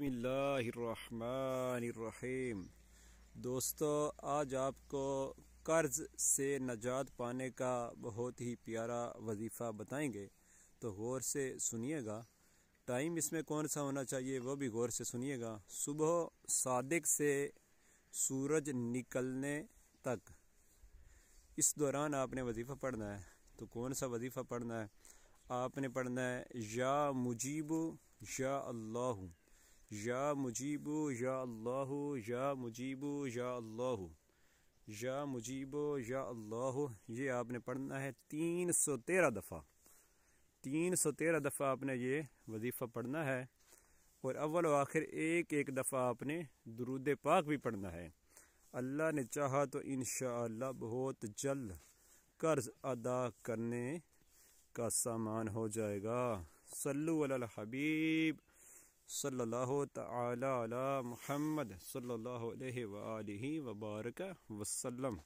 बसमीम दोस्तों आज आपको कर्ज़ से नजात पाने का बहुत ही प्यारा वजीफ़ा बताएंगे तो गौर से सुनिएगा टाइम इसमें कौन सा होना चाहिए वो भी गौर से सुनिएगा सुबह सादिक से सूरज निकलने तक इस दौरान आपने वजीफ़ा पढ़ना है तो कौन सा वजीफ़ा पढ़ना है आपने पढ़ना है या मुजीब या अल्लाह या मुजीबो या अल्लाह या मुजीबो या अल्लाह या मुजीबो या अल्लाह ये आपने पढ़ना है तीन सौ तेरह दफ़ा तीन सौ तेरह दफ़ा आपने ये वजीफ़ा पढ़ना है और अव्वल आखिर एक एक दफ़ा आपने दरुद पाक भी पढ़ना है अल्लाह ने चाहा तो इन बहुत जल्द कर्ज अदा करने का सामान हो जाएगा सल्लु अल हबीब صلى الله تعالى على محمد صلى الله عليه وآله وبارك وسلم